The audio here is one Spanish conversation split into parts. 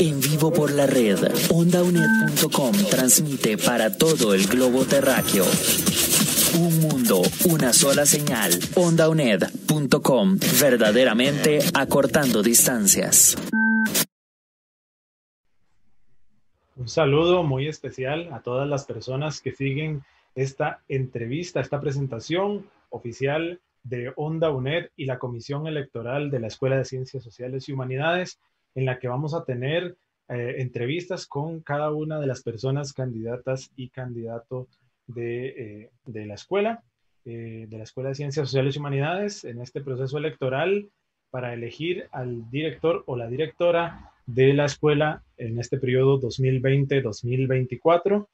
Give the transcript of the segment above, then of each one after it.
en vivo por la red. OndaUNED.com transmite para todo el globo terráqueo. Un mundo, una sola señal. OndaUNED.com, verdaderamente acortando distancias. Un saludo muy especial a todas las personas que siguen esta entrevista, esta presentación oficial de Onda UNED y la Comisión Electoral de la Escuela de Ciencias Sociales y Humanidades en la que vamos a tener eh, entrevistas con cada una de las personas candidatas y candidato de, eh, de la escuela, eh, de la Escuela de Ciencias Sociales y Humanidades, en este proceso electoral para elegir al director o la directora de la escuela en este periodo 2020-2024.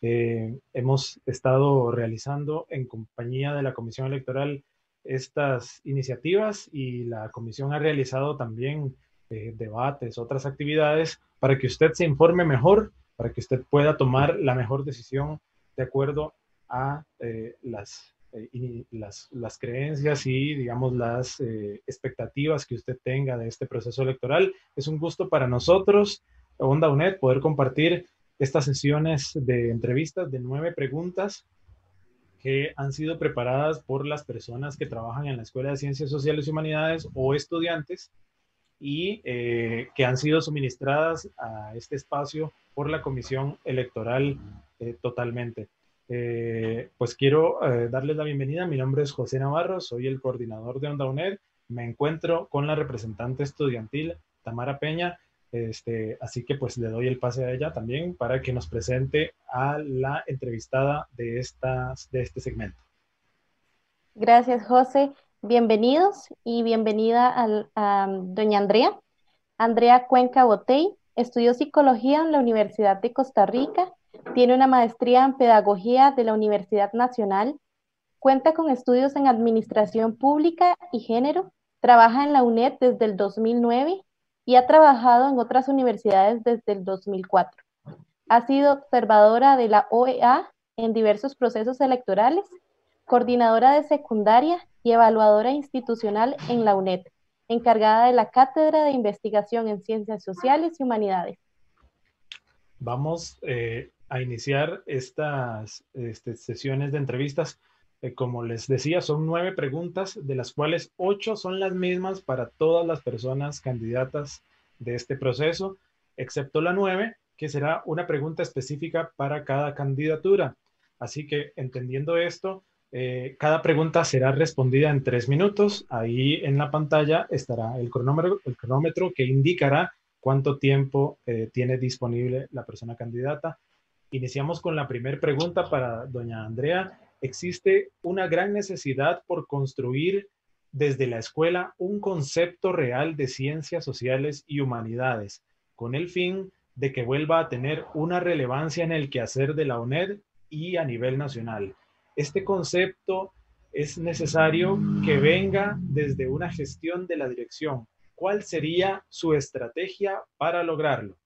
hemos estado realizando en compañía de la Comisión Electoral estas iniciativas y la Comisión ha realizado también eh, debates, otras actividades, para que usted se informe mejor, para que usted pueda tomar la mejor decisión de acuerdo a eh, las, eh, las, las, creencias y, digamos, las expectativas que usted tenga de este proceso electoral. Es un gusto para nosotros, Onda UNED, poder compartir estas sesiones de entrevistas de nueve preguntas que han sido preparadas por las personas que trabajan en la Escuela de Ciencias Sociales y Humanidades o estudiantes y eh, que han sido suministradas a este espacio por la Comisión Electoral eh, totalmente. Eh, pues quiero darles la bienvenida. Mi nombre es José Navarro, soy el coordinador de Onda UNED. Me encuentro con la representante estudiantil Tamara Peña. Este, así que pues le doy el pase a ella también para que nos presente a la entrevistada de, estas, de este segmento. Gracias, José. Bienvenidos y bienvenida a mm, doña Andrea. Andrea Cuenca Botey estudió psicología en la Universidad de Costa Rica, tiene una maestría en pedagogía de la Universidad Nacional, cuenta con estudios en administración pública y género, trabaja en la UNED desde el 2009 y ha trabajado en otras universidades desde el 2004. Ha sido observadora de la OEA en diversos procesos electorales, coordinadora de secundaria y evaluadora institucional en la UNED, encargada de la Cátedra de Investigación en Ciencias Sociales y Humanidades. Vamos eh, a iniciar estas este, sesiones de entrevistas. Eh, como les decía, son nueve preguntas, de las cuales ocho son las mismas para todas las personas candidatas de este proceso, excepto la nueve, que será una pregunta específica para cada candidatura. Así que entendiendo esto, eh, cada pregunta será respondida en tres minutos. Ahí en la pantalla estará el cronómetro, que indicará cuánto tiempo eh, tiene disponible la persona candidata. Iniciamos con la primera pregunta para doña Andrea. Existe una gran necesidad por construir desde la escuela un concepto real de ciencias sociales y humanidades, con el fin de que vuelva a tener una relevancia en el quehacer de la UNED y a nivel nacional. Este concepto es necesario que venga desde una gestión de la dirección. ¿Cuál sería su estrategia para lograrlo?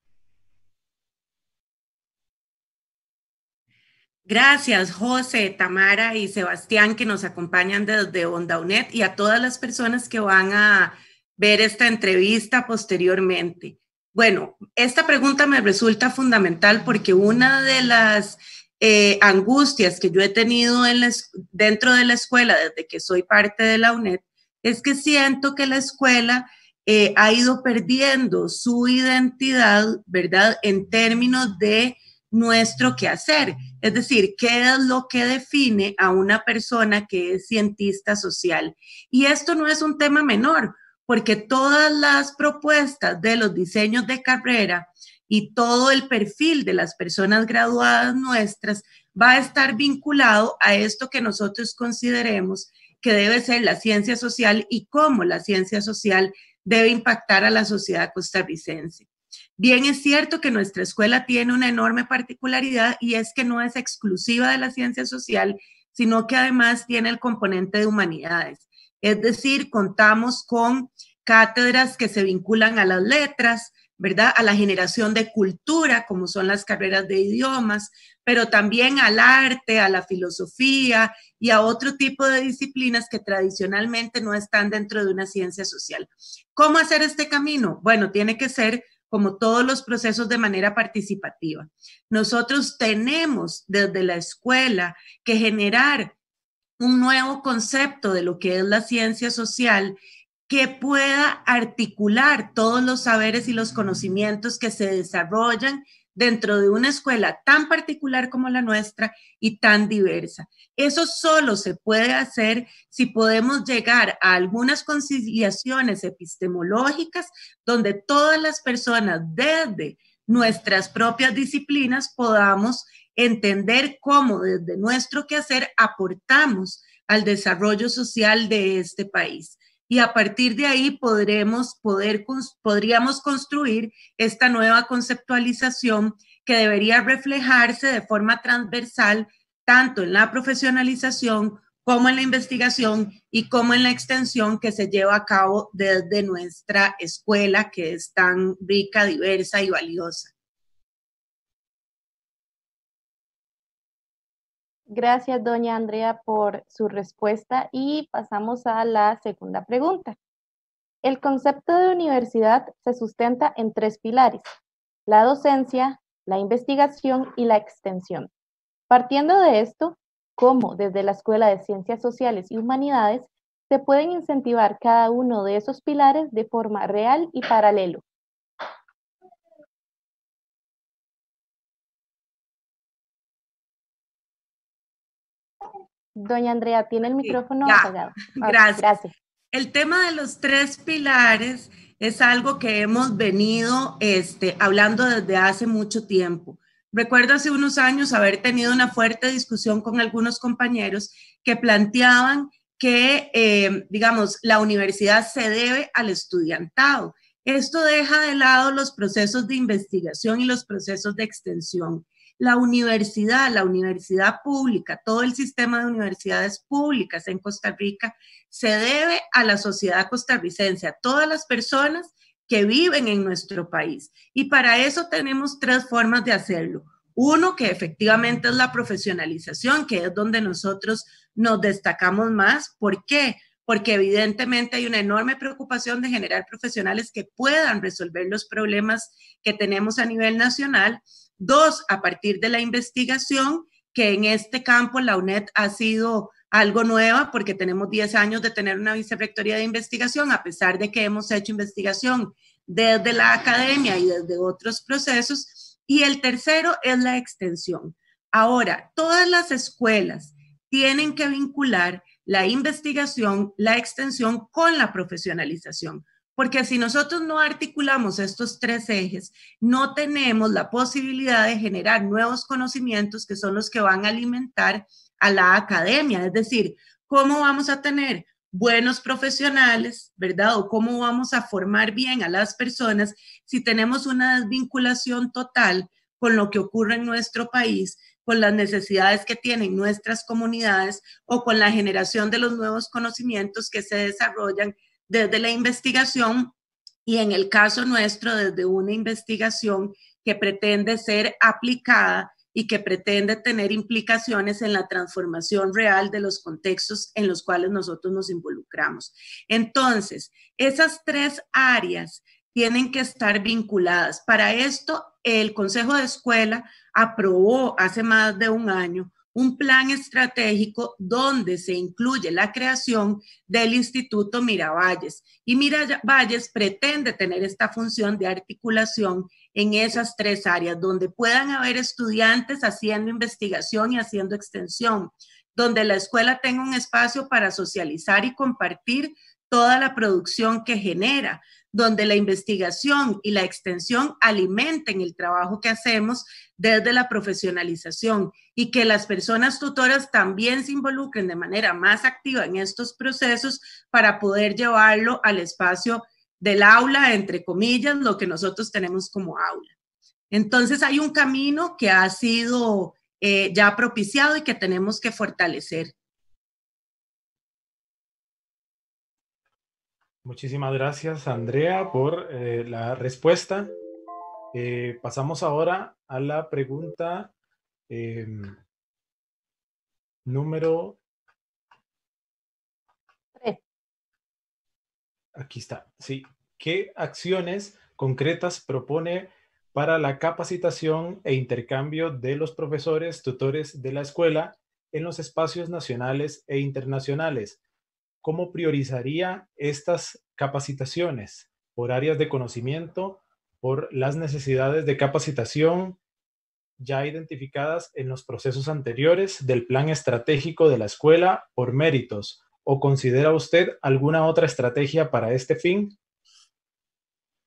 Gracias, José, Tamara y Sebastián que nos acompañan desde Onda UNED y a todas las personas que van a ver esta entrevista posteriormente. Bueno, esta pregunta me resulta fundamental porque una de las eh, angustias que yo he tenido dentro de la escuela desde que soy parte de la UNED es que siento que la escuela eh, ha ido perdiendo su identidad, ¿verdad? En términos de nuestro quehacer. Es decir, qué es lo que define a una persona que es cientista social. Y esto no es un tema menor, porque todas las propuestas de los diseños de carrera y todo el perfil de las personas graduadas nuestras va a estar vinculado a esto que nosotros consideremos que debe ser la ciencia social y cómo la ciencia social debe impactar a la sociedad costarricense. Bien es cierto que nuestra escuela tiene una enorme particularidad y es que no es exclusiva de la ciencia social, sino que además tiene el componente de humanidades. Es decir, contamos con cátedras que se vinculan a las letras, ¿verdad? A la generación de cultura, como son las carreras de idiomas, pero también al arte, a la filosofía y a otro tipo de disciplinas que tradicionalmente no están dentro de una ciencia social. ¿Cómo hacer este camino? Bueno, tiene que ser como todos los procesos de manera participativa. Nosotros tenemos desde la escuela que generar un nuevo concepto de lo que es la ciencia social que pueda articular todos los saberes y los conocimientos que se desarrollan dentro de una escuela tan particular como la nuestra y tan diversa. Eso solo se puede hacer si podemos llegar a algunas conciliaciones epistemológicas donde todas las personas desde nuestras propias disciplinas podamos entender cómo desde nuestro quehacer aportamos al desarrollo social de este país y a partir de ahí podremos poder, podríamos construir esta nueva conceptualización que debería reflejarse de forma transversal tanto en la profesionalización como en la investigación y como en la extensión que se lleva a cabo desde nuestra escuela, que es tan rica, diversa y valiosa. Gracias, doña Andrea, por su respuesta y pasamos a la segunda pregunta. El concepto de universidad se sustenta en tres pilares, la docencia, la investigación y la extensión. Partiendo de esto, ¿cómo desde la Escuela de Ciencias Sociales y Humanidades se pueden incentivar cada uno de esos pilares de forma real y paralelo? Doña Andrea, tiene el micrófono apagado. Gracias. El tema de los tres pilares es algo que hemos venido este, hablando desde hace mucho tiempo. Recuerdo hace unos años haber tenido una fuerte discusión con algunos compañeros que planteaban que, eh, digamos, la universidad se debe al estudiantado. Esto deja de lado los procesos de investigación y los procesos de extensión la universidad, la universidad pública, todo el sistema de universidades públicas en Costa Rica se debe a la sociedad costarricense, a todas las personas que viven en nuestro país. Y para eso tenemos tres formas de hacerlo. Uno, que efectivamente es la profesionalización, que es donde nosotros nos destacamos más. ¿Por qué? Porque evidentemente hay una enorme preocupación de generar profesionales que puedan resolver los problemas que tenemos a nivel nacional, Dos, a partir de la investigación, que en este campo la UNED ha sido algo nueva porque tenemos 10 años de tener una vicerrectoría de investigación, a pesar de que hemos hecho investigación desde la academia y desde otros procesos. Y el tercero es la extensión. Ahora, todas las escuelas tienen que vincular la investigación, la extensión con la profesionalización. Porque si nosotros no articulamos estos tres ejes, no tenemos la posibilidad de generar nuevos conocimientos que son los que van a alimentar a la academia. Es decir, ¿cómo vamos a tener buenos profesionales, verdad? O cómo vamos a formar bien a las personas si tenemos una desvinculación total con lo que ocurre en nuestro país, con las necesidades que tienen nuestras comunidades o con la generación de los nuevos conocimientos que se desarrollan desde la investigación y en el caso nuestro desde una investigación que pretende ser aplicada y que pretende tener implicaciones en la transformación real de los contextos en los cuales nosotros nos involucramos. Entonces, esas tres áreas tienen que estar vinculadas. Para esto, el Consejo de Escuela aprobó hace más de un año un plan estratégico donde se incluye la creación del Instituto Miravalles. Y Miravalles pretende tener esta función de articulación en esas tres áreas, donde puedan haber estudiantes haciendo investigación y haciendo extensión, donde la escuela tenga un espacio para socializar y compartir toda la producción que genera, donde la investigación y la extensión alimenten el trabajo que hacemos desde la profesionalización y que las personas tutoras también se involucren de manera más activa en estos procesos para poder llevarlo al espacio del aula, entre comillas, lo que nosotros tenemos como aula. Entonces hay un camino que ha sido eh, ya propiciado y que tenemos que fortalecer. Muchísimas gracias, Andrea, por eh, la respuesta. Eh, pasamos ahora a la pregunta em, número número... Aquí está, sí. ¿Qué acciones concretas propone para la capacitación e intercambio de los profesores, tutores de la escuela en los espacios nacionales e internacionales? ¿cómo priorizaría estas capacitaciones por áreas de conocimiento, por las necesidades de capacitación ya identificadas en los procesos anteriores del plan estratégico de la escuela por méritos? ¿O considera usted alguna otra estrategia para este fin?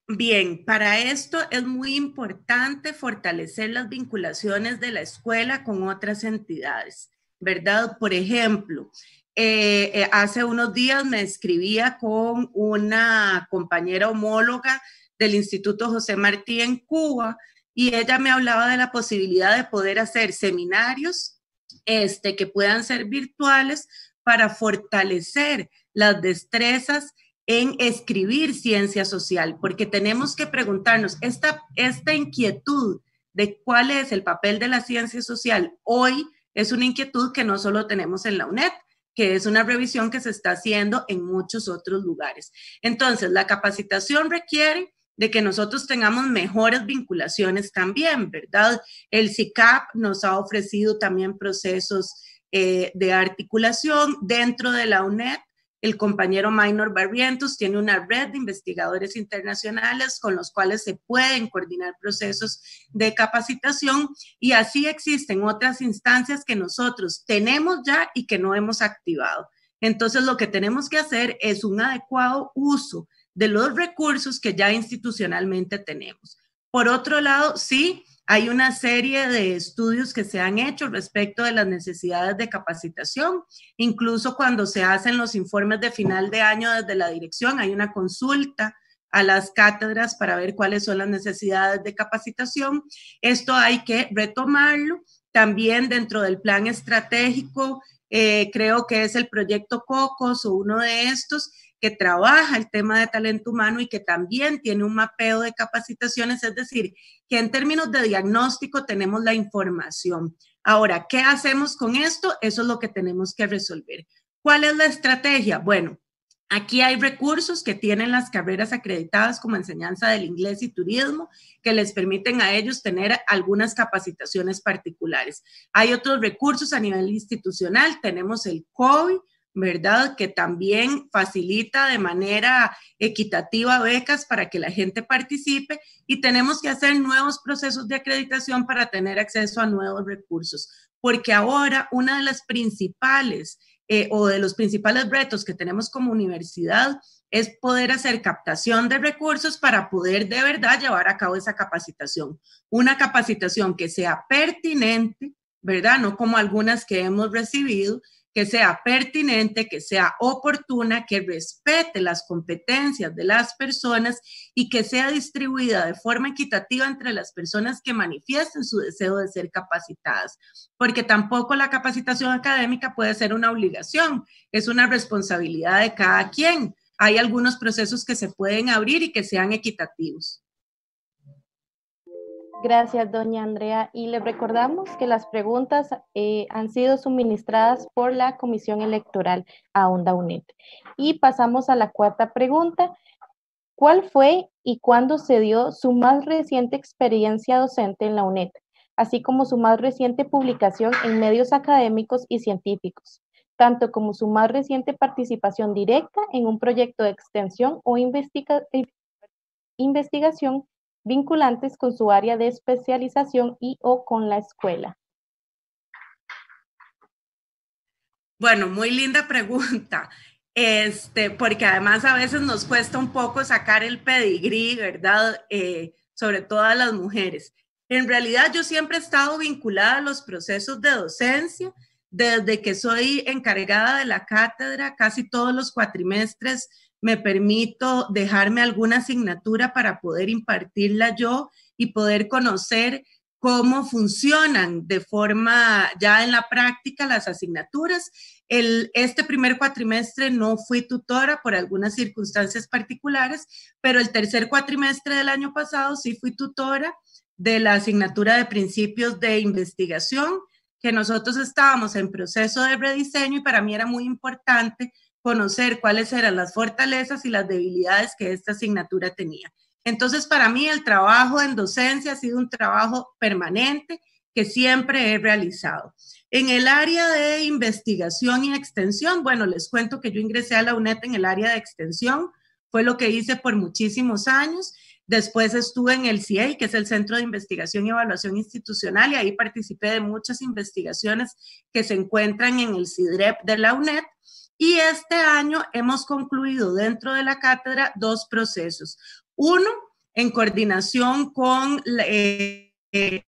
Bien, para esto es muy importante fortalecer las vinculaciones de la escuela con otras entidades, ¿verdad? Por ejemplo, eh, eh, hace unos días me escribía con una compañera homóloga del Instituto José Martí en Cuba y ella me hablaba de la posibilidad de poder hacer seminarios este, que puedan ser virtuales para fortalecer las destrezas en escribir ciencia social, porque tenemos que preguntarnos esta, esta inquietud de cuál es el papel de la ciencia social hoy es una inquietud que no solo tenemos en la UNED, que es una revisión que se está haciendo en muchos otros lugares. Entonces, la capacitación requiere de que nosotros tengamos mejores vinculaciones también, ¿verdad? El CICAP nos ha ofrecido también procesos eh, de articulación dentro de la UNED el compañero Minor Barrientos tiene una red de investigadores internacionales con los cuales se pueden coordinar procesos de capacitación y así existen otras instancias que nosotros tenemos ya y que no hemos activado. Entonces, lo que tenemos que hacer es un adecuado uso de los recursos que ya institucionalmente tenemos. Por otro lado, sí, hay una serie de estudios que se han hecho respecto de las necesidades de capacitación. Incluso cuando se hacen los informes de final de año desde la dirección, hay una consulta a las cátedras para ver cuáles son las necesidades de capacitación. Esto hay que retomarlo. También dentro del plan estratégico, eh, creo que es el proyecto COCOS o uno de estos, que trabaja el tema de talento humano y que también tiene un mapeo de capacitaciones, es decir, que en términos de diagnóstico tenemos la información. Ahora, ¿qué hacemos con esto? Eso es lo que tenemos que resolver. ¿Cuál es la estrategia? Bueno, Aquí hay recursos que tienen las carreras acreditadas como enseñanza del inglés y turismo, que les permiten a ellos tener algunas capacitaciones particulares. Hay otros recursos a nivel institucional, tenemos el COI, ¿verdad? Que también facilita de manera equitativa becas para que la gente participe y tenemos que hacer nuevos procesos de acreditación para tener acceso a nuevos recursos, porque ahora una de las principales eh, o de los principales retos que tenemos como universidad es poder hacer captación de recursos para poder de verdad llevar a cabo esa capacitación. Una capacitación que sea pertinente, ¿verdad? No como algunas que hemos recibido, que sea pertinente, que sea oportuna, que respete las competencias de las personas y que sea distribuida de forma equitativa entre las personas que manifiesten su deseo de ser capacitadas, porque tampoco la capacitación académica puede ser una obligación, es una responsabilidad de cada quien. Hay algunos procesos que se pueden abrir y que sean equitativos. Gracias, doña Andrea. Y le recordamos que las preguntas eh, han sido suministradas por la Comisión Electoral a Onda UNED. Y pasamos a la cuarta pregunta. ¿Cuál fue y cuándo se dio su más reciente experiencia docente en la UNED, así como su más reciente publicación en medios académicos y científicos, tanto como su más reciente participación directa en un proyecto de extensión o investigación vinculantes con su área de especialización y o con la escuela. Bueno, muy linda pregunta. Este, porque además a veces nos cuesta un poco sacar el pedigrí, ¿verdad? Eh, sobre todo a las mujeres. En realidad yo siempre he estado vinculada a los procesos de docencia desde que soy encargada de la cátedra casi todos los cuatrimestres me permito dejarme alguna asignatura para poder impartirla yo y poder conocer cómo funcionan de forma ya en la práctica las asignaturas. El, este primer cuatrimestre no fui tutora por algunas circunstancias particulares, pero el tercer cuatrimestre del año pasado sí fui tutora de la asignatura de principios de investigación, que nosotros estábamos en proceso de rediseño y para mí era muy importante conocer cuáles eran las fortalezas y las debilidades que esta asignatura tenía. Entonces, para mí el trabajo en docencia ha sido un trabajo permanente que siempre he realizado. En el área de investigación y extensión, bueno, les cuento que yo ingresé a la UNED en el área de extensión, fue lo que hice por muchísimos años. Después estuve en el CIEI, que es el Centro de Investigación y Evaluación Institucional, y ahí participé de muchas investigaciones que se encuentran en el CIDREP de la UNED. Y este año hemos concluido dentro de la cátedra dos procesos. Uno, en coordinación con eh, eh,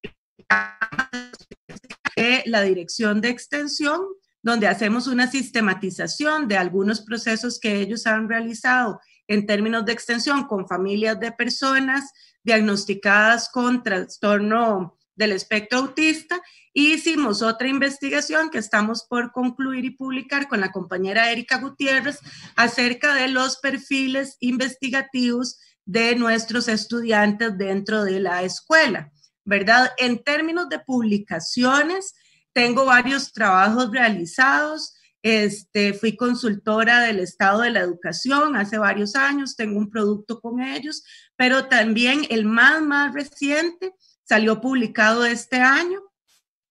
la, dirección de extensión, donde hacemos una sistematización de algunos procesos que ellos han realizado en términos de extensión con familias de personas diagnosticadas con trastorno del espectro autista hicimos otra investigación que estamos por concluir y publicar con la compañera Erika Gutiérrez acerca de los perfiles investigativos de nuestros estudiantes dentro de la escuela, ¿verdad? En términos de publicaciones, tengo varios trabajos realizados. Este, fui consultora del Estado de la Educación hace varios años, tengo un producto con ellos, pero también el más, más reciente salió publicado este año.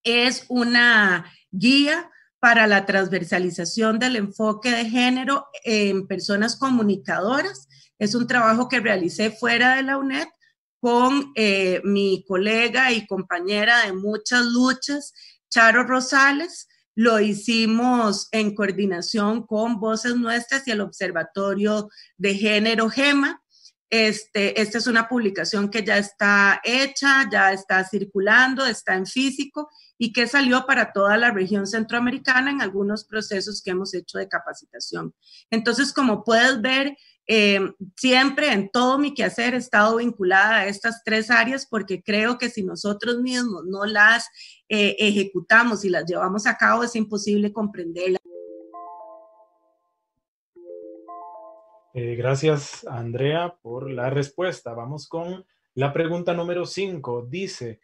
Es una guía para la transversalización del enfoque de género en personas comunicadoras. Es un trabajo que realicé fuera de la UNED con eh, mi colega y compañera de muchas luchas, Charo Rosales. Lo hicimos en coordinación con Voces Nuestras y el Observatorio de Género GEMA. Este, esta es una publicación que ya está hecha, ya está circulando, está en físico y que salió para toda la región centroamericana en algunos procesos que hemos hecho de capacitación. Entonces, como puedes ver, eh, siempre en todo mi quehacer he estado vinculada a estas tres áreas porque creo que si nosotros mismos no las eh, ejecutamos y las llevamos a cabo es imposible comprenderlas. Eh, gracias, Andrea, por la respuesta. Vamos con la pregunta número 5. Dice,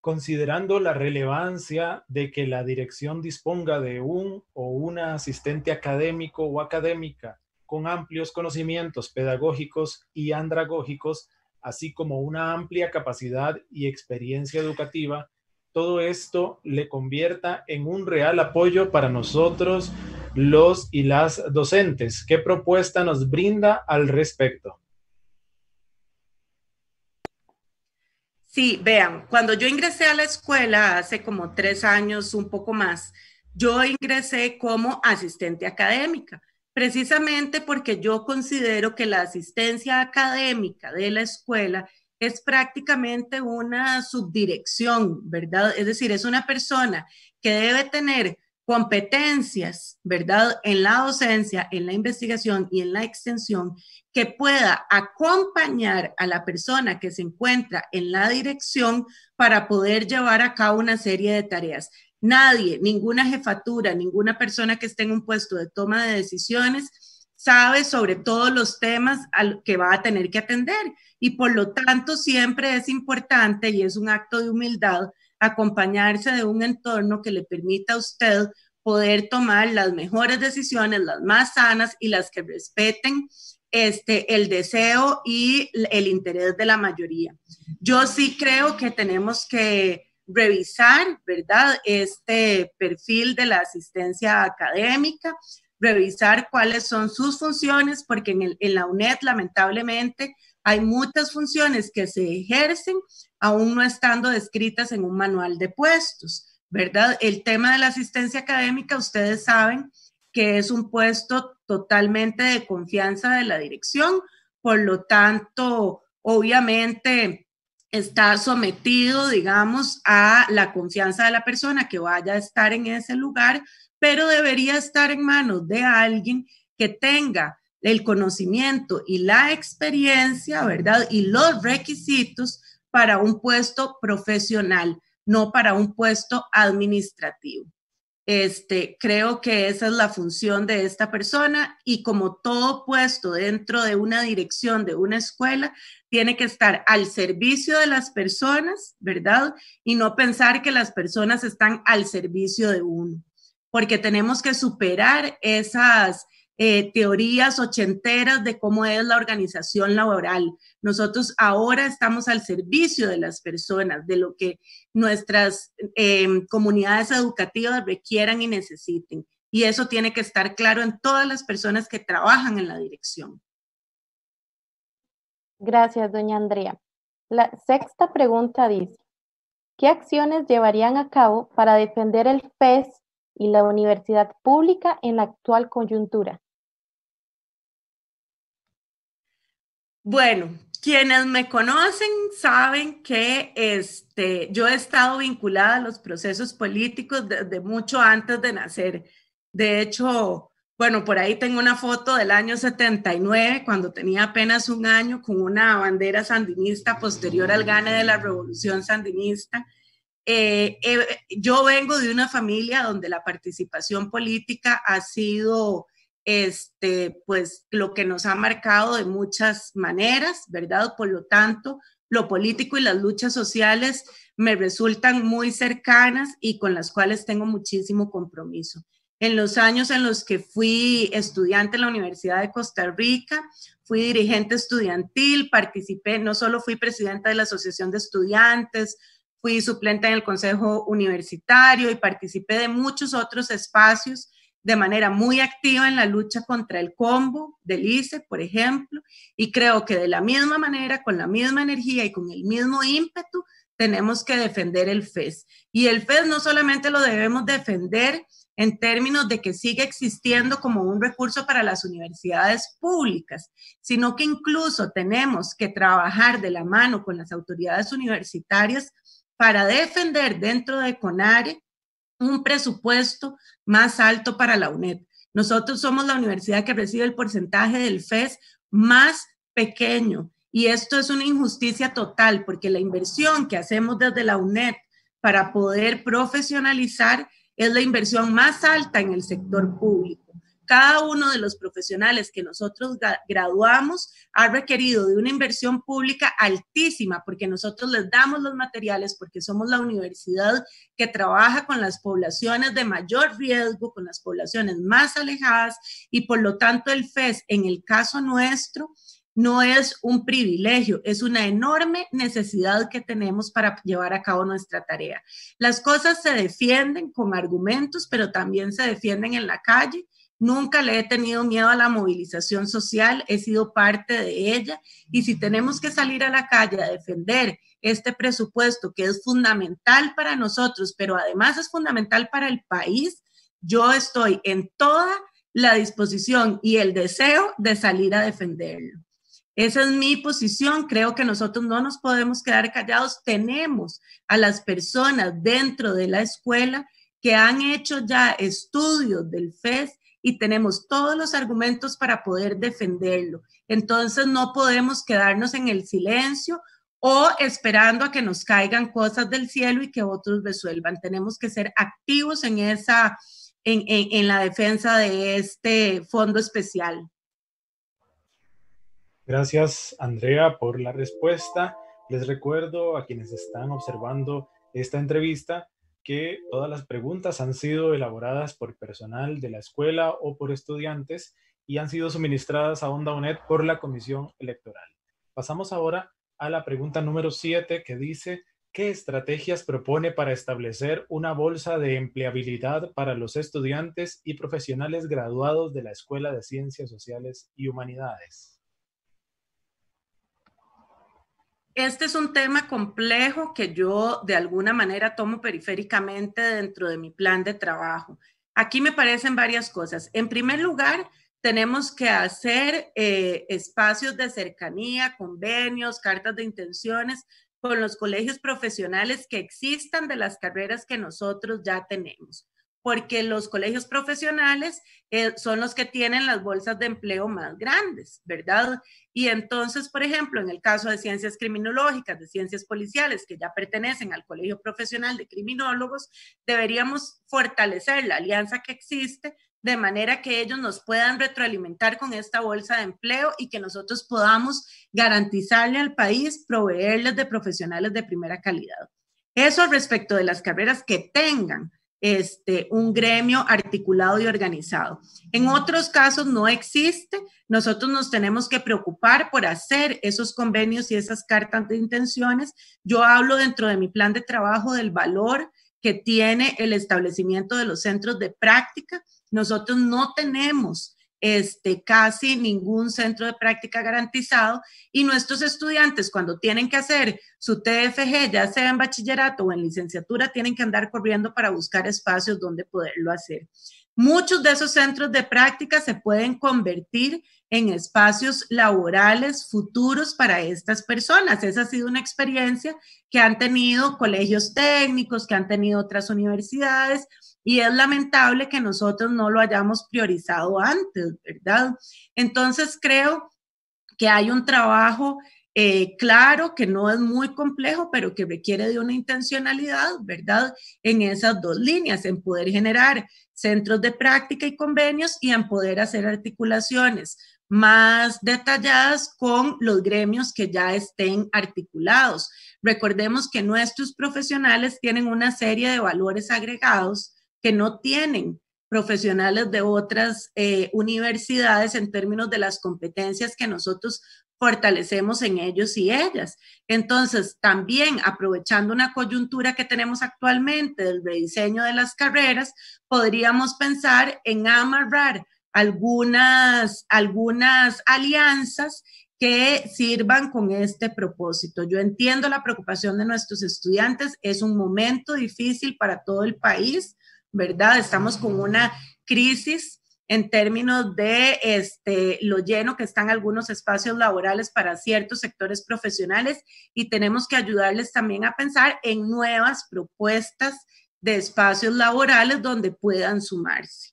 considerando la relevancia de que la dirección disponga de un o una asistente académico o académica con amplios conocimientos pedagógicos y andragógicos, así como una amplia capacidad y experiencia educativa, todo esto le convierta en un real apoyo para nosotros los y las docentes. ¿Qué propuesta nos brinda al respecto? Sí, vean, cuando yo ingresé a la escuela hace como tres años, un poco más, yo ingresé como asistente académica, precisamente porque yo considero que la asistencia académica de la escuela es prácticamente una subdirección, ¿verdad? Es decir, es una persona que debe tener competencias, ¿verdad? En la docencia, en la investigación y en la extensión que pueda acompañar a la persona que se encuentra en la dirección para poder llevar a cabo una serie de tareas. Nadie, ninguna jefatura, ninguna persona que esté en un puesto de toma de decisiones sabe sobre todos los temas al que va a tener que atender y por lo tanto siempre es importante y es un acto de humildad acompañarse de un entorno que le permita a usted poder tomar las mejores decisiones, las más sanas y las que respeten este, el deseo y el interés de la mayoría. Yo sí creo que tenemos que revisar, ¿verdad? Este perfil de la asistencia académica revisar cuáles son sus funciones, porque en, la UNED lamentablemente hay muchas funciones que se ejercen aún no estando descritas en un manual de puestos, ¿verdad? El tema de la asistencia académica, ustedes saben que es un puesto totalmente de confianza de la dirección, por lo tanto, obviamente está sometido, digamos, a la confianza de la persona que vaya a estar en ese lugar pero debería estar en manos de alguien que tenga el conocimiento y la experiencia, ¿verdad? Y los requisitos para un puesto profesional, no para un puesto administrativo. Este, creo que esa es la función de esta persona y como todo puesto dentro de una dirección de una escuela, tiene que estar al servicio de las personas, ¿verdad? Y no pensar que las personas están al servicio de uno porque tenemos que superar esas eh, teorías ochenteras de cómo es la organización laboral. Nosotros ahora estamos al servicio de las personas, de lo que nuestras em, comunidades educativas requieran y necesiten. Y eso tiene que estar claro en todas las personas que trabajan en la dirección. Gracias, doña Andrea. La sexta pregunta dice, ¿qué acciones llevarían a cabo para defender el FES y la universidad pública en la actual coyuntura? Bueno, quienes me conocen saben que este, yo he estado vinculada a los procesos políticos desde mucho antes de nacer. De hecho, bueno, por ahí tengo una foto del año 79, cuando tenía apenas un año, con una bandera sandinista posterior al gane de la revolución sandinista. Eh, eh, yo vengo de una familia donde la participación política ha sido este, pues, lo que nos ha marcado de muchas maneras, ¿verdad? Por lo tanto, lo político y las luchas sociales me resultan muy cercanas y con las cuales tengo muchísimo compromiso. En los años en los que fui estudiante en la Universidad de Costa Rica, fui dirigente estudiantil, participé, no solo fui presidenta de la Asociación de Estudiantes, fui suplente en el Consejo Universitario y participé de muchos otros espacios de manera muy activa en la lucha contra el combo del ICE, por ejemplo, y creo que de la misma manera, con la misma energía y con el mismo ímpetu, tenemos que defender el FES. Y el FES no solamente lo debemos defender en términos de que sigue existiendo como un recurso para las universidades públicas, sino que incluso tenemos que trabajar de la mano con las autoridades universitarias para defender dentro de CONARE un presupuesto más alto para la UNED. Nosotros somos la universidad que recibe el porcentaje del FES más pequeño y esto es una injusticia total porque la inversión que hacemos desde la UNED para poder profesionalizar es la inversión más alta en el sector público cada uno de los profesionales que nosotros graduamos ha requerido de una inversión pública altísima, porque nosotros les damos los materiales, porque somos la universidad que trabaja con las poblaciones de mayor riesgo, con las poblaciones más alejadas, y por lo tanto el FES, en el caso nuestro, no es un privilegio, es una enorme necesidad que tenemos para llevar a cabo nuestra tarea. Las cosas se defienden con argumentos, pero también se defienden en la calle Nunca le he tenido miedo a la movilización social, he sido parte de ella y si tenemos que salir a la calle a defender este presupuesto que es fundamental para nosotros, pero además es fundamental para el país, yo estoy en toda la disposición y el deseo de salir a defenderlo. Esa es mi posición. Creo que nosotros no nos podemos quedar callados. Tenemos a las personas dentro de la escuela que han hecho ya estudios del FES y tenemos todos los argumentos para poder defenderlo. Entonces no podemos quedarnos en el silencio o esperando a que nos caigan cosas del cielo y que otros resuelvan. Tenemos que ser activos en esa, en, la defensa de este fondo especial. Gracias, Andrea, por la respuesta. Les recuerdo a quienes están observando esta entrevista que todas las preguntas han sido elaboradas por personal de la escuela o por estudiantes y han sido suministradas a Onda UNED por la Comisión Electoral. Pasamos ahora a la pregunta número 7 que dice, ¿qué estrategias propone para establecer una bolsa de empleabilidad para los estudiantes y profesionales graduados de la Escuela de Ciencias Sociales y Humanidades? Este es un tema complejo que yo de alguna manera tomo periféricamente dentro de mi plan de trabajo. Aquí me parecen varias cosas. En primer lugar, tenemos que hacer eh, espacios de cercanía, convenios, cartas de intenciones con los colegios profesionales que existan de las carreras que nosotros ya tenemos porque los colegios profesionales eh, son los que tienen las bolsas de empleo más grandes, ¿verdad? Y entonces, por ejemplo, en el caso de ciencias criminológicas, de ciencias policiales, que ya pertenecen al Colegio Profesional de Criminólogos, deberíamos fortalecer la alianza que existe de manera que ellos nos puedan retroalimentar con esta bolsa de empleo y que nosotros podamos garantizarle al país proveerles de profesionales de primera calidad. Eso respecto de las carreras que tengan este, un gremio articulado y organizado. En otros casos no existe. Nosotros nos tenemos que preocupar por hacer esos convenios y esas cartas de intenciones. Yo hablo dentro de mi plan de trabajo del valor que tiene el establecimiento de los centros de práctica. Nosotros no tenemos este, casi ningún centro de práctica garantizado y nuestros estudiantes cuando tienen que hacer su TFG, ya sea en bachillerato o en licenciatura, tienen que andar corriendo para buscar espacios donde poderlo hacer. Muchos de esos centros de práctica se pueden convertir en espacios laborales futuros para estas personas. Esa ha sido una experiencia que han tenido colegios técnicos, que han tenido otras universidades y es lamentable que nosotros no lo hayamos priorizado antes, ¿verdad? Entonces creo que hay un trabajo eh, claro que no es muy complejo, pero que requiere de una intencionalidad, ¿verdad? En esas dos líneas, en poder generar centros de práctica y convenios y en poder hacer articulaciones más detalladas con los gremios que ya estén articulados. Recordemos que nuestros profesionales tienen una serie de valores agregados que no tienen profesionales de otras eh, universidades en términos de las competencias que nosotros fortalecemos en ellos y ellas. Entonces, también aprovechando una coyuntura que tenemos actualmente del rediseño de las carreras, podríamos pensar en amarrar algunas, algunas alianzas que sirvan con este propósito. Yo entiendo la preocupación de nuestros estudiantes, es un momento difícil para todo el país, ¿verdad? Estamos con una crisis en términos de este, lo lleno que están algunos espacios laborales para ciertos sectores profesionales y tenemos que ayudarles también a pensar en nuevas propuestas de espacios laborales donde puedan sumarse.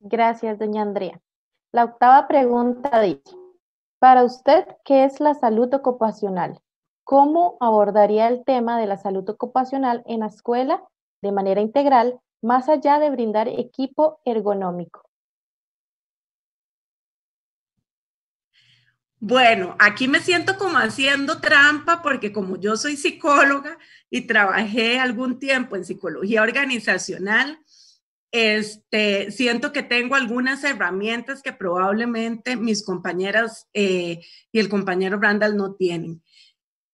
Gracias, doña Andrea. La octava pregunta dice, para usted, ¿qué es la salud ocupacional? ¿Cómo abordaría el tema de la salud ocupacional en la escuela de manera integral, más allá de brindar equipo ergonómico? Bueno, aquí me siento como haciendo trampa porque como yo soy psicóloga y trabajé algún tiempo en psicología organizacional, este, siento que tengo algunas herramientas que probablemente mis compañeras eh, y el compañero Brandal no tienen.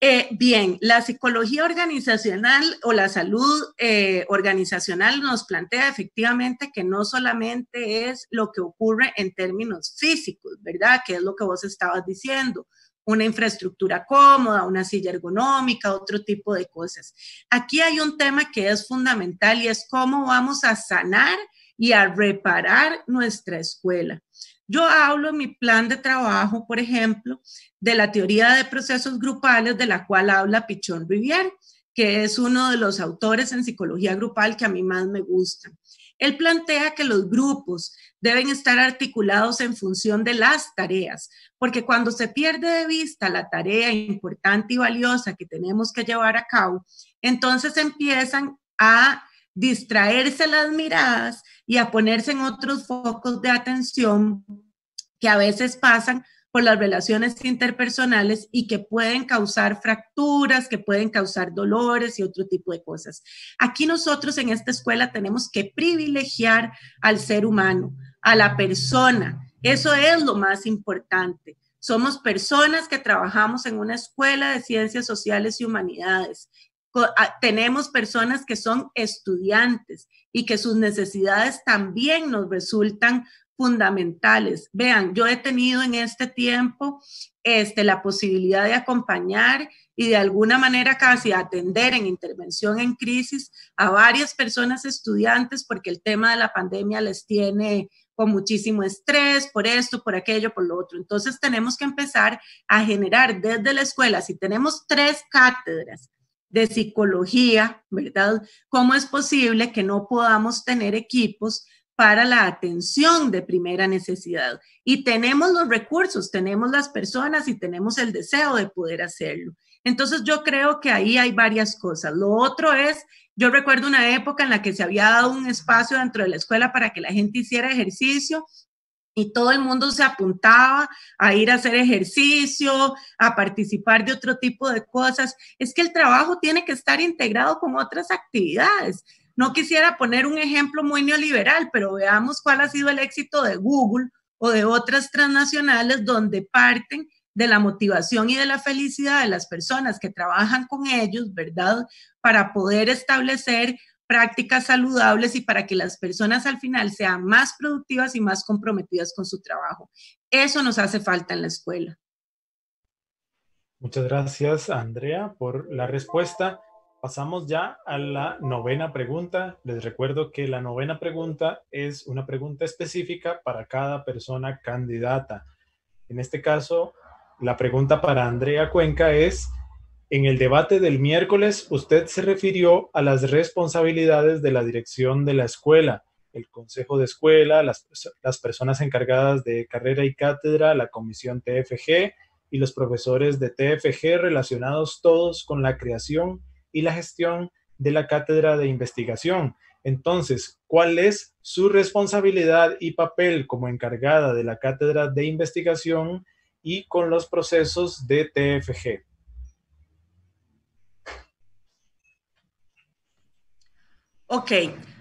Eh, bien, la psicología organizacional o la salud eh, organizacional nos plantea efectivamente que no solamente es lo que ocurre en términos físicos, ¿verdad? Que es lo que vos estabas diciendo, una infraestructura cómoda, una silla ergonómica, otro tipo de cosas. Aquí hay un tema que es fundamental y es cómo vamos a sanar y a reparar nuestra escuela. Yo hablo en mi plan de trabajo, por ejemplo, de la teoría de procesos grupales de la cual habla Pichón Rivière, que es uno de los autores en psicología grupal que a mí más me gusta. Él plantea que los grupos deben estar articulados en función de las tareas, porque cuando se pierde de vista la tarea importante y valiosa que tenemos que llevar a cabo, entonces empiezan a distraerse las miradas y a ponerse en otros focos de atención que a veces pasan por las relaciones interpersonales y que pueden causar fracturas, que pueden causar dolores y otro tipo de cosas. Aquí nosotros en esta escuela tenemos que privilegiar al ser humano, a la persona. Eso es lo más importante. Somos personas que trabajamos en una escuela de ciencias sociales y humanidades. Ah, tenemos personas que son estudiantes y que sus necesidades también nos resultan fundamentales. Vean, yo he tenido en este tiempo este, la posibilidad de acompañar y de alguna manera casi atender en intervención en crisis a varias personas estudiantes porque el tema de la pandemia les tiene con muchísimo estrés, por esto, por aquello, por lo otro. Entonces tenemos que empezar a generar desde la escuela, si tenemos tres cátedras de psicología, ¿verdad? ¿Cómo es posible que no podamos tener equipos para la atención de primera necesidad. Y tenemos los recursos, tenemos las personas y tenemos el deseo de poder hacerlo. Entonces yo creo que ahí hay varias cosas. Lo otro es, yo recuerdo una época en la que se había dado un espacio dentro de la escuela para que la gente hiciera ejercicio y todo el mundo se apuntaba a ir a hacer ejercicio, a participar de otro tipo de cosas. Es que el trabajo tiene que estar integrado con otras actividades. No quisiera poner un ejemplo muy neoliberal, pero veamos cuál ha sido el éxito de Google o de otras transnacionales donde parten de la motivación y de la felicidad de las personas que trabajan con ellos, ¿verdad? Para poder establecer prácticas saludables y para que las personas al final sean más productivas y más comprometidas con su trabajo. Eso nos hace falta en la escuela. Muchas gracias, Andrea, por la respuesta. Pasamos ya a la novena pregunta. Les recuerdo que la novena pregunta es una pregunta específica para cada persona candidata. En este caso, la pregunta para Andrea Cuenca es, en el debate del miércoles, usted se refirió a las responsabilidades de la dirección de la escuela, el consejo de escuela, las, personas encargadas de carrera y cátedra, la comisión TFG y los profesores de TFG relacionados todos con la creación y la gestión de la cátedra de investigación. Entonces, ¿cuál es su responsabilidad y papel como encargada de la cátedra de investigación y con los procesos de TFG? Ok,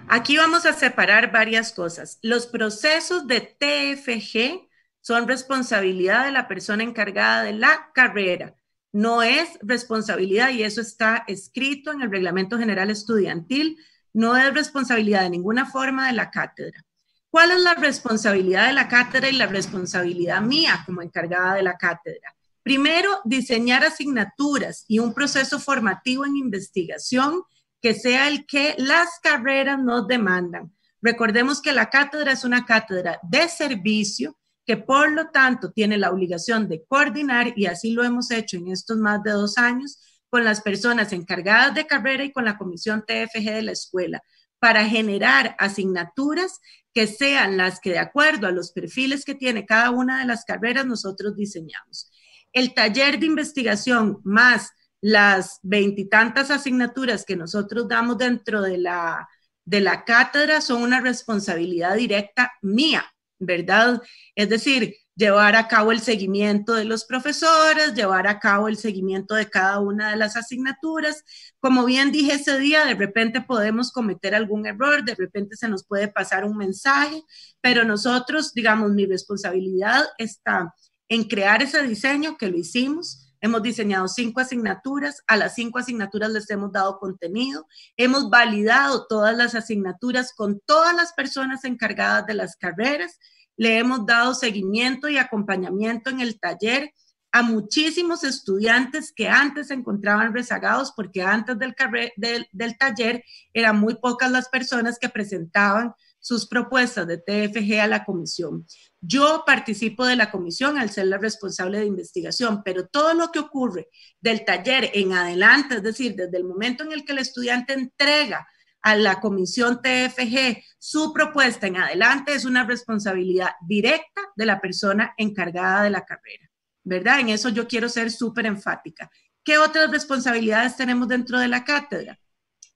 aquí vamos a separar varias cosas. Los procesos de TFG son responsabilidad de la persona encargada de la carrera. No es responsabilidad, y eso está escrito en el Reglamento General Estudiantil, no es responsabilidad de ninguna forma de la cátedra. ¿Cuál es la responsabilidad de la cátedra y la responsabilidad mía como encargada de la cátedra? Primero, diseñar asignaturas y un proceso formativo en investigación que sea el que las carreras nos demandan. Recordemos que la cátedra es una cátedra de servicio que por lo tanto tiene la obligación de coordinar, y así lo hemos hecho en estos más de dos años, con las personas encargadas de carrera y con la comisión TFG de la escuela, para generar asignaturas que sean las que de acuerdo a los perfiles que tiene cada una de las carreras nosotros diseñamos. El taller de investigación más las veintitantas asignaturas que nosotros damos dentro de la, de la cátedra son una responsabilidad directa mía, ¿verdad? Es decir, llevar a cabo el seguimiento de los profesores, llevar a cabo el seguimiento de cada una de las asignaturas. Como bien dije ese día, de repente podemos cometer algún error, de repente se nos puede pasar un mensaje, pero nosotros, digamos, mi responsabilidad está en crear ese diseño que lo hicimos, Hemos diseñado cinco asignaturas, a las cinco asignaturas les hemos dado contenido, hemos validado todas las asignaturas con todas las personas encargadas de las carreras, le hemos dado seguimiento y acompañamiento en el taller a muchísimos estudiantes que antes se encontraban rezagados porque antes del, taller eran muy pocas las personas que presentaban sus propuestas de TFG a la comisión. Yo participo de la comisión al ser la responsable de investigación, pero todo lo que ocurre del taller en adelante, es decir, desde el momento en el que el estudiante entrega a la comisión TFG su propuesta en adelante, es una responsabilidad directa de la persona encargada de la carrera, ¿verdad? En eso yo quiero ser súper enfática. ¿Qué otras responsabilidades tenemos dentro de la cátedra?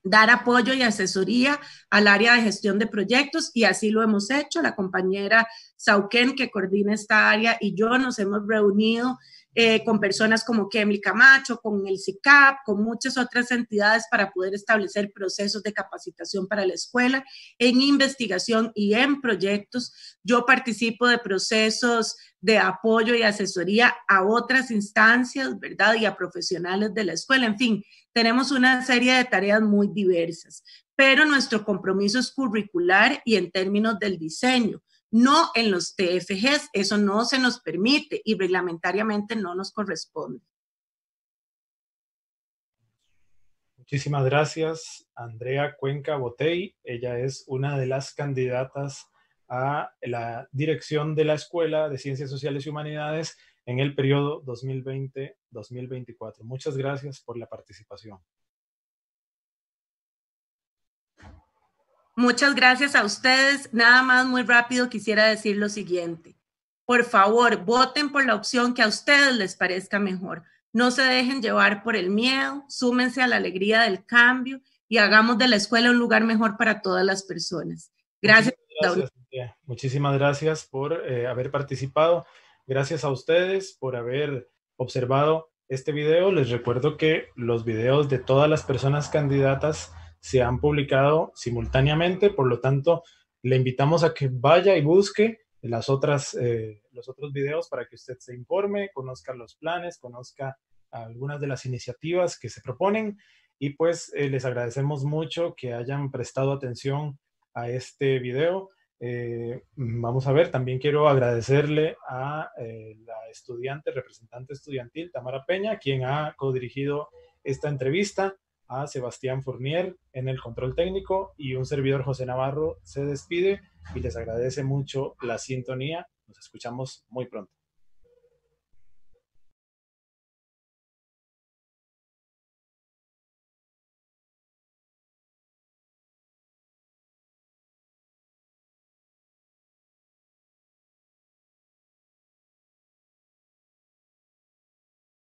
dar apoyo y asesoría al área de gestión de proyectos y así lo hemos hecho. La compañera Sauquén, que coordina esta área, y yo nos hemos reunido eh, con personas como Kemli Camacho, con el CICAP, con muchas otras entidades para poder establecer procesos de capacitación para la escuela en investigación y en proyectos. Yo participo de procesos de apoyo y asesoría a otras instancias, ¿verdad? Y a profesionales de la escuela. En fin, tenemos una serie de tareas muy diversas, pero nuestro compromiso es curricular y en términos del diseño, no en los TFGs. Eso no se nos permite y reglamentariamente no nos corresponde. Muchísimas gracias, Andrea Cuenca Botey. Ella es una de las candidatas a la dirección de la Escuela de Ciencias Sociales y Humanidades en el periodo 2020-2024. Muchas gracias por la participación. Muchas gracias a ustedes. Nada más muy rápido quisiera decir lo siguiente. Por favor, voten por la opción que a ustedes les parezca mejor. No se dejen llevar por el miedo, súmense a la alegría del cambio y hagamos de la escuela un lugar mejor para todas las personas. Gracias. Muchísimas gracias, por eh, haber participado. Gracias a ustedes por haber observado este video. Les recuerdo que los videos de todas las personas candidatas se han publicado simultáneamente, por lo tanto, le invitamos a que vaya y busque las eh, los otros videos para que usted se informe, conozca los planes, conozca algunas de las iniciativas que se proponen y pues eh, les agradecemos mucho que hayan prestado atención a este video. Eh, vamos a ver, también quiero agradecerle a eh, la estudiante, representante estudiantil, Tamara Peña, quien ha codirigido esta entrevista, a Sebastián Fournier en el control técnico y un servidor, José Navarro, se despide y les agradece mucho la sintonía. Nos escuchamos muy pronto.